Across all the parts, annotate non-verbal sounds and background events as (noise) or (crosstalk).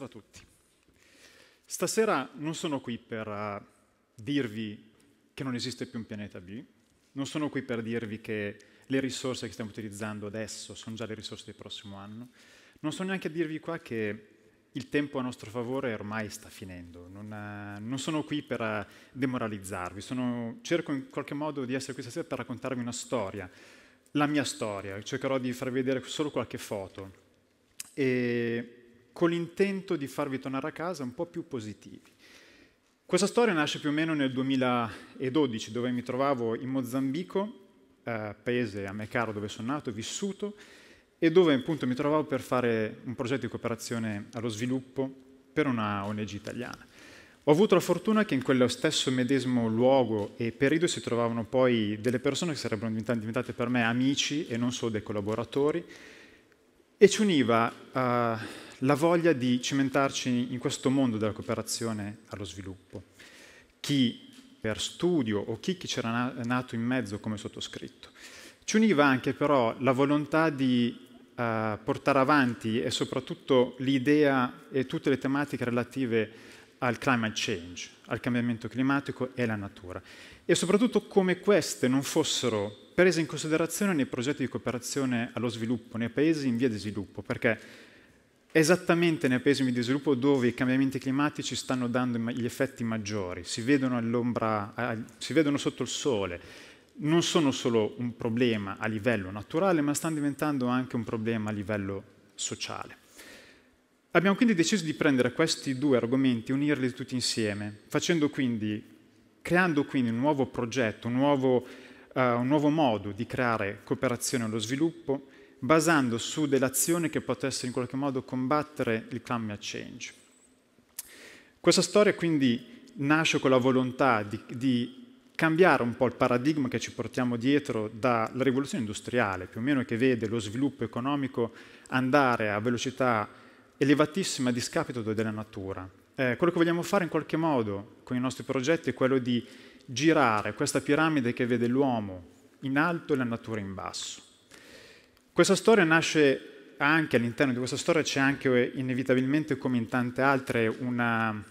Buonasera a tutti. Stasera non sono qui per eh, dirvi che non esiste più un pianeta B, non sono qui per dirvi che le risorse che stiamo utilizzando adesso sono già le risorse del prossimo anno, non sono neanche a dirvi qua che il tempo a nostro favore ormai sta finendo, non, eh, non sono qui per eh, demoralizzarvi, sono, cerco in qualche modo di essere qui stasera per raccontarvi una storia, la mia storia, cercherò di farvi vedere solo qualche foto. E con l'intento di farvi tornare a casa un po' più positivi. Questa storia nasce più o meno nel 2012, dove mi trovavo in Mozambico, eh, paese a me caro dove sono nato e vissuto, e dove appunto mi trovavo per fare un progetto di cooperazione allo sviluppo per una ONG italiana. Ho avuto la fortuna che in quello stesso medesimo luogo e periodo si trovavano poi delle persone che sarebbero diventate per me amici e non solo dei collaboratori e ci univa uh, la voglia di cimentarci in questo mondo della cooperazione allo sviluppo. Chi per studio o chi chi c'era nato in mezzo come sottoscritto. Ci univa anche però la volontà di eh, portare avanti e soprattutto l'idea e tutte le tematiche relative al climate change, al cambiamento climatico e alla natura. E soprattutto come queste non fossero prese in considerazione nei progetti di cooperazione allo sviluppo, nei paesi in via di sviluppo, perché esattamente nei paesi in via di sviluppo dove i cambiamenti climatici stanno dando gli effetti maggiori, si vedono, si vedono sotto il sole, non sono solo un problema a livello naturale, ma stanno diventando anche un problema a livello sociale. Abbiamo quindi deciso di prendere questi due argomenti e unirli tutti insieme, quindi, creando quindi un nuovo progetto, un nuovo, uh, un nuovo modo di creare cooperazione allo sviluppo, basando su delle azioni che potessero in qualche modo combattere il climate change. Questa storia quindi nasce con la volontà di, di cambiare un po' il paradigma che ci portiamo dietro dalla rivoluzione industriale, più o meno che vede lo sviluppo economico andare a velocità elevatissima a discapito della natura. Eh, quello che vogliamo fare in qualche modo con i nostri progetti è quello di girare questa piramide che vede l'uomo in alto e la natura in basso. Questa storia nasce anche all'interno di questa storia c'è anche eh, inevitabilmente, come in tante altre, una,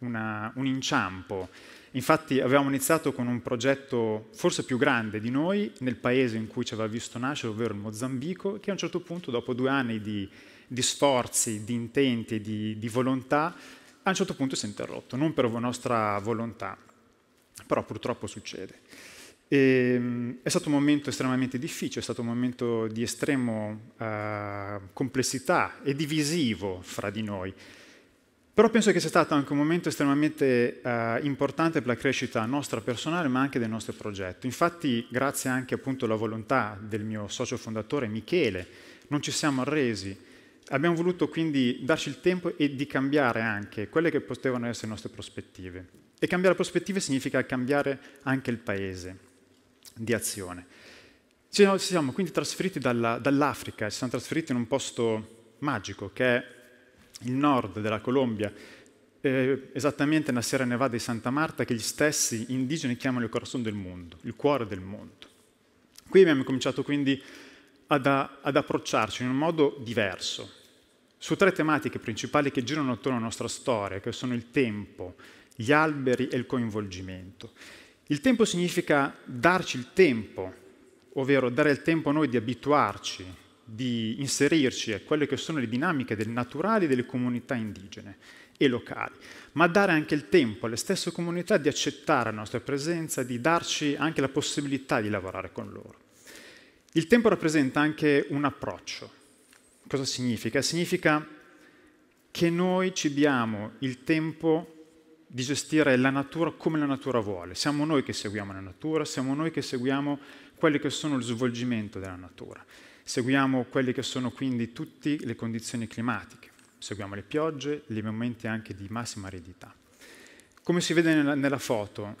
una, un inciampo. Infatti avevamo iniziato con un progetto forse più grande di noi nel paese in cui ci aveva visto nascere, ovvero il Mozambico, che a un certo punto, dopo due anni di, di sforzi, di intenti, di, di volontà, a un certo punto si è interrotto, non per nostra volontà, però purtroppo succede. E, ehm, è stato un momento estremamente difficile, è stato un momento di estremo eh, complessità e divisivo fra di noi. Però penso che sia stato anche un momento estremamente eh, importante per la crescita nostra personale, ma anche del nostro progetto. Infatti, grazie anche appunto alla volontà del mio socio fondatore Michele, non ci siamo arresi. Abbiamo voluto quindi darci il tempo e di cambiare anche quelle che potevano essere le nostre prospettive. E cambiare prospettive significa cambiare anche il paese di azione. Ci siamo quindi trasferiti dalla, dall'Africa, ci siamo trasferiti in un posto magico che è il nord della Colombia, eh, esattamente nella Sierra Nevada di Santa Marta, che gli stessi indigeni chiamano il corazon del mondo, il cuore del mondo. Qui abbiamo cominciato quindi ad, ad approcciarci in un modo diverso, su tre tematiche principali che girano attorno alla nostra storia, che sono il tempo, gli alberi e il coinvolgimento. Il tempo significa darci il tempo, ovvero dare il tempo a noi di abituarci, di inserirci a quelle che sono le dinamiche del naturale delle comunità indigene e locali, ma dare anche il tempo alle stesse comunità di accettare la nostra presenza, di darci anche la possibilità di lavorare con loro. Il tempo rappresenta anche un approccio. Cosa significa? Significa che noi ci diamo il tempo di gestire la natura come la natura vuole. Siamo noi che seguiamo la natura, siamo noi che seguiamo quelli che sono lo svolgimento della natura. Seguiamo quelle che sono quindi tutte le condizioni climatiche, seguiamo le piogge, i momenti anche di massima aridità. Come si vede nella, nella foto,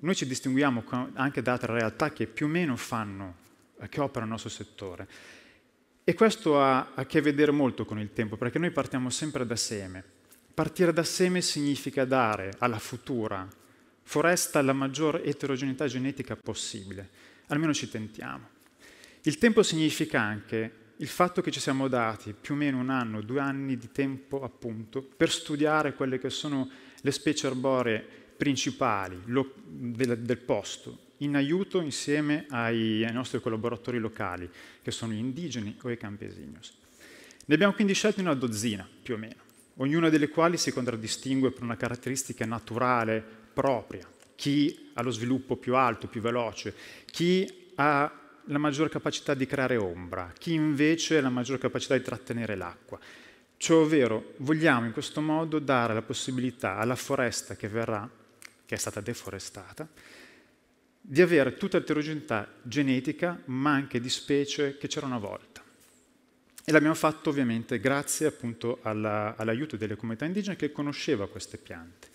noi ci distinguiamo anche da altre realtà che più o meno fanno, eh, che operano il nostro settore. E questo ha a che vedere molto con il tempo, perché noi partiamo sempre da seme. Partire da seme significa dare alla futura foresta la maggior eterogeneità genetica possibile, almeno ci tentiamo. Il tempo significa anche il fatto che ci siamo dati più o meno un anno, due anni di tempo appunto, per studiare quelle che sono le specie arboree principali lo, del, del posto, in aiuto insieme ai, ai, nostri collaboratori locali, che sono gli indigeni o i campesinos. Ne abbiamo quindi scelti una dozzina, più o meno ognuna delle quali si contraddistingue per una caratteristica naturale propria, chi ha lo sviluppo più alto, più veloce, chi ha la maggior capacità di creare ombra, chi invece ha la maggior capacità di trattenere l'acqua. Cioè, ovvero, vogliamo in questo modo dare la possibilità alla foresta che verrà, che è stata deforestata, di avere tutta l'eterogeneità genetica, ma anche di specie che c'era una volta. E l'abbiamo fatto ovviamente grazie appunto all'aiuto delle comunità indigene che conosceva queste piante.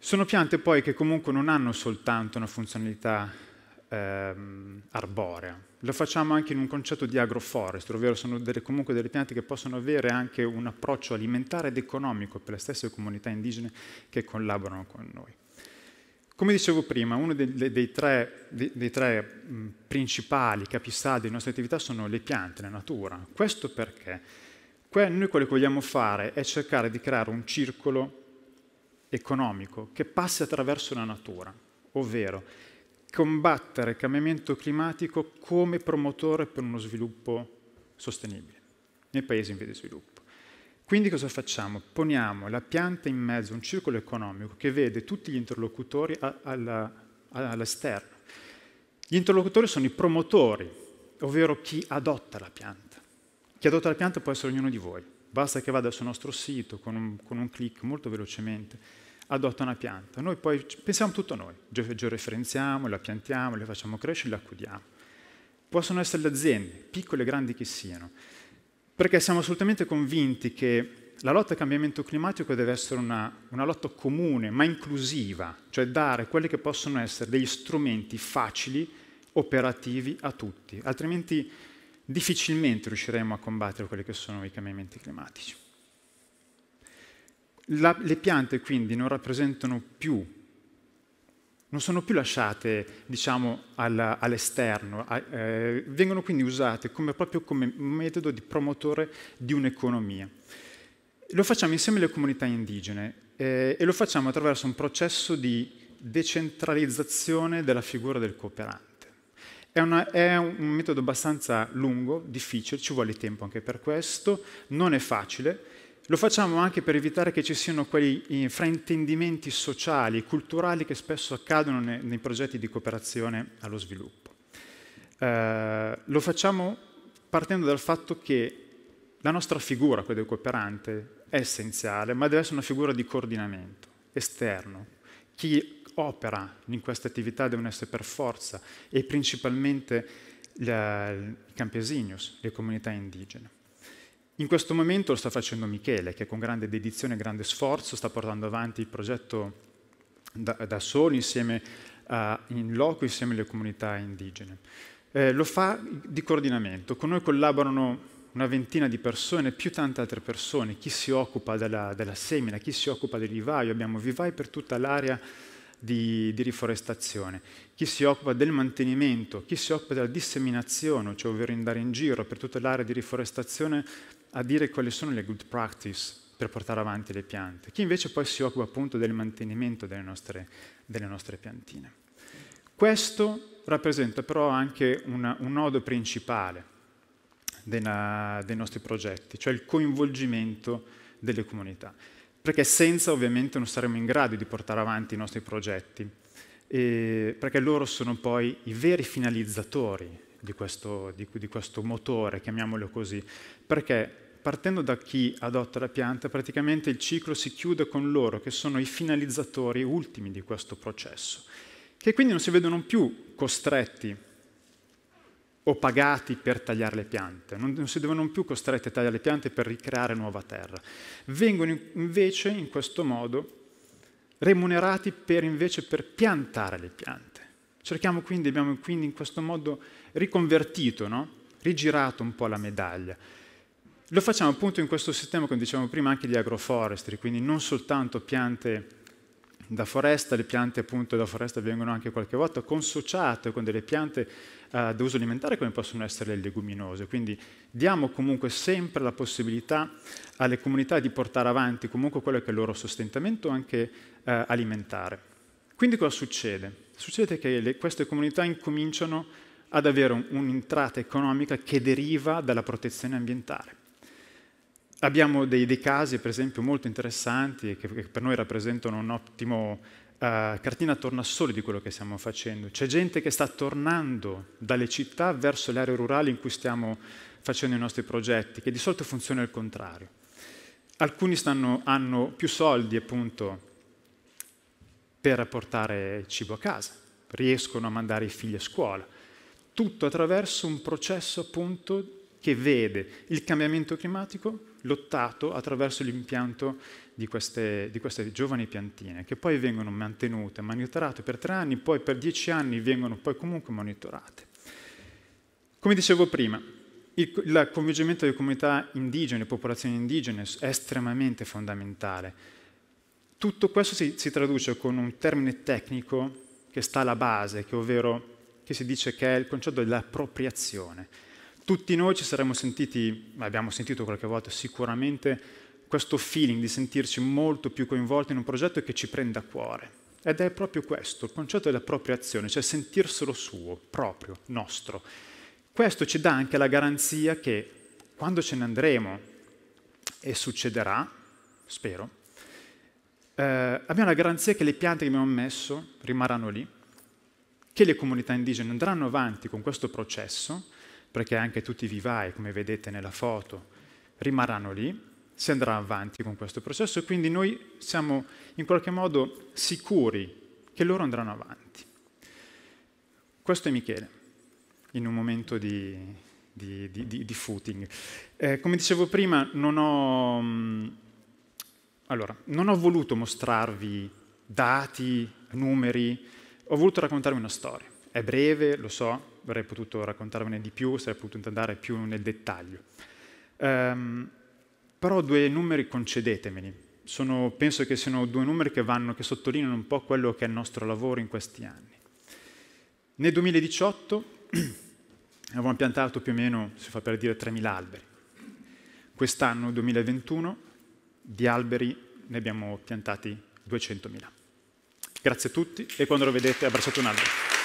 Sono piante poi che comunque non hanno soltanto una funzionalità ehm, arborea, lo facciamo anche in un concetto di agroforestry, ovvero sono delle, comunque delle piante che possono avere anche un approccio alimentare ed economico per le stesse comunità indigene che collaborano con noi. Come dicevo prima, uno dei, dei tre, dei, dei tre mh, principali capisaldi delle nostre attività sono le piante, la natura. Questo perché? Que noi quello che vogliamo fare è cercare di creare un circolo economico che passi attraverso la natura, ovvero combattere il cambiamento climatico come promotore per uno sviluppo sostenibile nei paesi in via di sviluppo. Quindi cosa facciamo? Poniamo la pianta in mezzo a un circolo economico che vede tutti gli interlocutori all'esterno. Gli interlocutori sono i promotori, ovvero chi adotta la pianta. Chi adotta la pianta può essere ognuno di voi. Basta che vada sul nostro sito con un, con un clic molto velocemente, adotta una pianta. Noi poi pensiamo tutto a noi, georeferenziamo, la piantiamo, la facciamo crescere, la accudiamo. Possono essere le aziende, piccole e grandi che siano perché siamo assolutamente convinti che la lotta al cambiamento climatico deve essere una, una, lotta comune, ma inclusiva, cioè dare quelli che possono essere degli strumenti facili, operativi a tutti, altrimenti difficilmente riusciremo a combattere quelli che sono i cambiamenti climatici. La, le piante quindi non rappresentano più non sono più lasciate diciamo, all'esterno, eh, vengono quindi usate come, proprio come metodo di promotore di un'economia. Lo facciamo insieme alle comunità indigene eh, e lo facciamo attraverso un processo di decentralizzazione della figura del cooperante. È, una, è, un metodo abbastanza lungo, difficile, ci vuole tempo anche per questo, non è facile, lo facciamo anche per evitare che ci siano quei eh, fraintendimenti sociali e culturali che spesso accadono nei, nei, progetti di cooperazione allo sviluppo. Eh, lo facciamo partendo dal fatto che la nostra figura, quella del cooperante, è essenziale, ma deve essere una figura di coordinamento esterno. Chi opera in queste attività devono essere per forza e principalmente i campesinos, le comunità indigene. In questo momento lo sta facendo Michele, che con grande dedizione e grande sforzo sta portando avanti il progetto da, da solo, insieme a, in loco, insieme alle comunità indigene. Eh, lo fa di coordinamento, con noi collaborano una ventina di persone, più tante altre persone, chi si occupa della, della semina, chi si occupa del vivaio, abbiamo vivai per tutta l'area di, di, riforestazione, chi si occupa del mantenimento, chi si occupa della disseminazione, cioè ovvero andare in giro per tutta l'area di riforestazione a dire quali sono le good practice per portare avanti le piante, chi invece poi si occupa appunto del mantenimento delle nostre, delle nostre piantine. Questo rappresenta però anche una, un nodo principale dei, dei nostri progetti, cioè il coinvolgimento delle comunità perché senza ovviamente non saremmo in grado di portare avanti i nostri progetti, perché loro sono poi i veri finalizzatori di questo, di, di questo motore, chiamiamolo così, perché partendo da chi adotta la pianta, praticamente il ciclo si chiude con loro, che sono i finalizzatori ultimi di questo processo, che quindi non si vedono più costretti o pagati per tagliare le piante, non, non si devono più costretti a tagliare le piante per ricreare nuova terra. Vengono invece in questo modo remunerati per, invece, per piantare le piante. Cerchiamo quindi, abbiamo quindi in questo modo riconvertito, no? rigirato un po' la medaglia. Lo facciamo appunto in questo sistema, come dicevamo prima, anche di agroforestry, quindi non soltanto piante da foresta, le piante appunto da foresta vengono anche qualche volta consociate con delle piante eh, d'uso alimentare come possono essere le leguminose. Quindi diamo comunque sempre la possibilità alle comunità di portare avanti comunque quello che è il loro sostentamento anche eh, alimentare. Quindi cosa succede? Succede che le, queste comunità incominciano ad avere un'entrata economica che deriva dalla protezione ambientale. Abbiamo dei, dei, casi, per esempio, molto interessanti che, che per noi rappresentano un ottimo Uh, cartina tornasole di quello che stiamo facendo. C'è gente che sta tornando dalle città verso le aree rurali in cui stiamo facendo i nostri progetti, che di solito funziona il contrario. Alcuni stanno, hanno più soldi appunto per portare cibo a casa, riescono a mandare i figli a scuola, tutto attraverso un processo appunto che vede il cambiamento climatico lottato attraverso l'impianto di queste, di queste, giovani piantine, che poi vengono mantenute, monitorate per tre anni, poi per dieci anni vengono poi comunque monitorate. Come dicevo prima, il, il coinvolgimento delle comunità indigene, popolazioni indigene, è estremamente fondamentale. Tutto questo si, si traduce con un termine tecnico che sta alla base, che ovvero che si dice che è il concetto dell'appropriazione. Tutti noi ci saremmo sentiti, abbiamo sentito qualche volta sicuramente, questo feeling di sentirci molto più coinvolti in un progetto che ci prende a cuore. Ed è proprio questo, il concetto della propria azione, cioè sentirselo suo, proprio, nostro. Questo ci dà anche la garanzia che quando ce ne andremo, e succederà, spero, eh, abbiamo la garanzia che le piante che abbiamo messo rimarranno lì, che le comunità indigene andranno avanti con questo processo perché anche tutti i vivai, come vedete nella foto, rimarranno lì, si andrà avanti con questo processo, e quindi noi siamo in qualche modo sicuri che loro andranno avanti. Questo è Michele, in un momento di, di, di, di footing. Eh, come dicevo prima, non ho, mm, allora, non ho voluto mostrarvi dati, numeri, ho voluto raccontarvi una storia. È breve, lo so, avrei potuto raccontarvene di più, sarei potuto andare più nel dettaglio. Um, però due numeri concedetemeli. Sono, penso che siano due numeri che, vanno, che sottolineano un po' quello che è il nostro lavoro in questi anni. Nel 2018 (clears throat) avevamo piantato più o meno, si fa per dire, 3.000 alberi. Quest'anno, 2021, di alberi ne abbiamo piantati 200.000. Grazie a tutti e quando lo vedete abbracciate un albero.